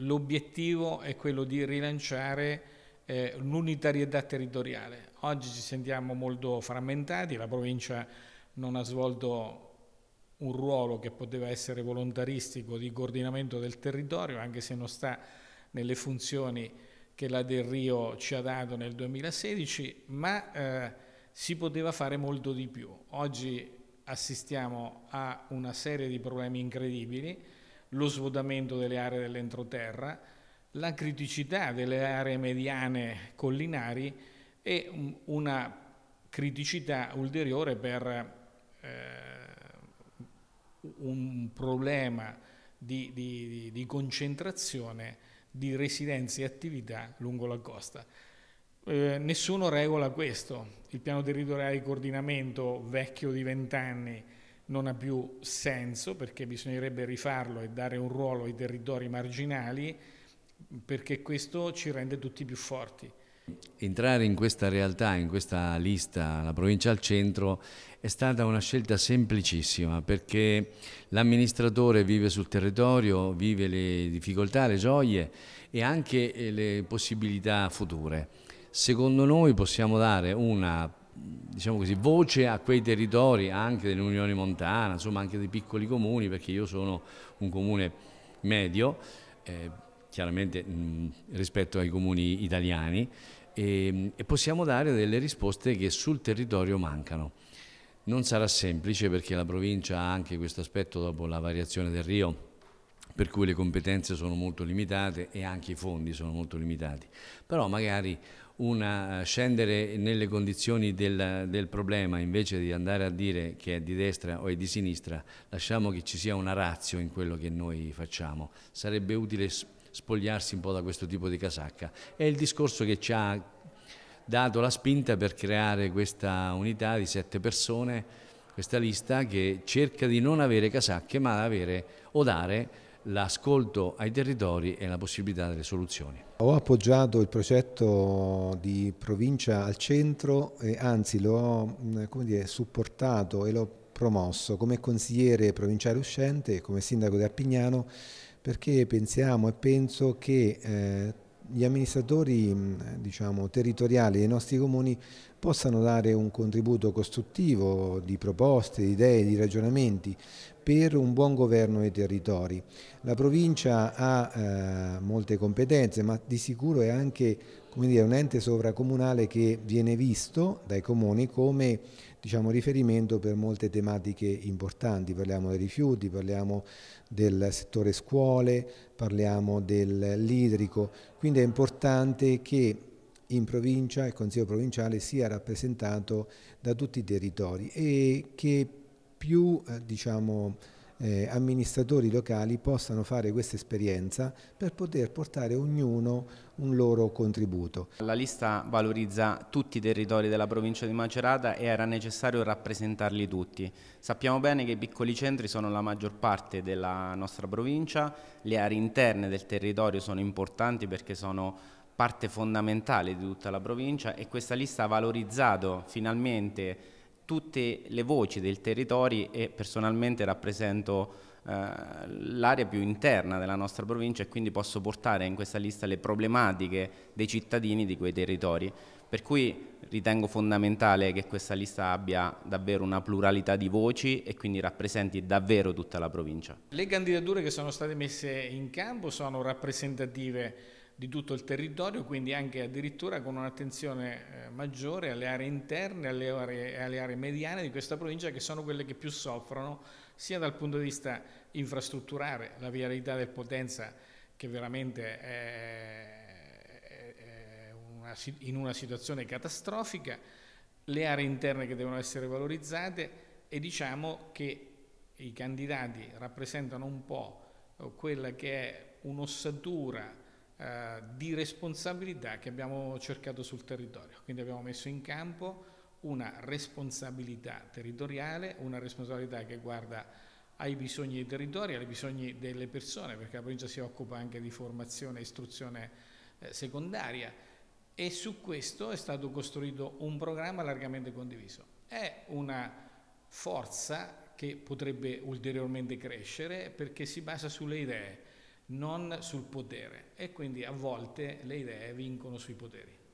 L'obiettivo è quello di rilanciare eh, l'unitarietà territoriale. Oggi ci sentiamo molto frammentati, la provincia non ha svolto un ruolo che poteva essere volontaristico di coordinamento del territorio, anche se non sta nelle funzioni che la Del Rio ci ha dato nel 2016, ma eh, si poteva fare molto di più. Oggi assistiamo a una serie di problemi incredibili lo svuotamento delle aree dell'entroterra, la criticità delle aree mediane collinari e una criticità ulteriore per eh, un problema di, di, di, concentrazione di residenze e attività lungo la costa. Eh, nessuno regola questo, il piano territoriale di coordinamento vecchio di vent'anni non ha più senso perché bisognerebbe rifarlo e dare un ruolo ai territori marginali perché questo ci rende tutti più forti. Entrare in questa realtà, in questa lista, la provincia al centro, è stata una scelta semplicissima perché l'amministratore vive sul territorio, vive le difficoltà, le gioie e anche eh, le possibilità future. Secondo noi possiamo dare una diciamo così, voce a quei territori anche dell'Unione Montana, insomma anche dei piccoli comuni, perché io sono un comune medio, eh, chiaramente mh, rispetto ai comuni italiani, e, e possiamo dare delle risposte che sul territorio mancano. Non sarà semplice perché la provincia ha anche questo aspetto dopo la variazione del Rio per cui le competenze sono molto limitate e anche i fondi sono molto limitati. Però magari una, eh, scendere nelle condizioni del, del, problema invece di andare a dire che è di destra o è di sinistra, lasciamo che ci sia una razio in quello che noi facciamo. Sarebbe utile spogliarsi un po' da questo tipo di casacca. È il discorso che ci ha dato la spinta per creare questa unità di sette persone, questa lista che cerca di non avere casacche ma avere o dare l'ascolto ai territori e la possibilità delle soluzioni. Ho appoggiato il progetto di provincia al centro e anzi l'ho mm, supportato e l'ho promosso come consigliere provinciale uscente e come sindaco di Appignano perché pensiamo e penso che eh, gli amministratori mm, diciamo, territoriali dei nostri comuni possano dare un contributo costruttivo di proposte, di idee, di ragionamenti, per un buon governo dei territori. La provincia ha eh, molte competenze, ma di sicuro è anche dire, un ente sovracomunale che viene visto dai comuni come diciamo, riferimento per molte tematiche importanti, parliamo dei rifiuti, parliamo del settore scuole, parliamo dell'idrico, quindi è importante che in provincia il Consiglio provinciale sia rappresentato da tutti i territori e che più eh, diciamo, eh, amministratori locali possano fare questa esperienza per poter portare ognuno un loro contributo. La lista valorizza tutti i territori della provincia di Macerata e era necessario rappresentarli tutti. Sappiamo bene che i piccoli centri sono la maggior parte della nostra provincia, le aree interne del territorio sono importanti perché sono parte fondamentale di tutta la provincia e questa lista ha valorizzato finalmente tutte le voci del territorio e personalmente rappresento eh, l'area più interna della nostra provincia e quindi posso portare in questa lista le problematiche dei cittadini di quei territori. Per cui ritengo fondamentale che questa lista abbia davvero una pluralità di voci e quindi rappresenti davvero tutta la provincia. Le candidature che sono state messe in campo sono rappresentative di tutto il territorio, quindi anche addirittura con un'attenzione eh, maggiore alle aree interne, alle alle aree, mediane di questa provincia che sono quelle che più soffrono sia dal punto di vista infrastrutturale, la vialità del Potenza che veramente è, è, è una, in una situazione catastrofica, le aree interne che devono essere valorizzate e diciamo che i candidati rappresentano un po' quella che è un'ossatura eh, di responsabilità che abbiamo cercato sul territorio. Quindi abbiamo messo in campo una responsabilità territoriale, una responsabilità che guarda ai bisogni dei territori, ai bisogni delle persone, perché la provincia si occupa anche di formazione e istruzione eh, secondaria e su questo è stato costruito un programma largamente condiviso. È una forza che potrebbe ulteriormente crescere perché si basa sulle idee, non sul potere e quindi a volte le idee vincono sui poteri.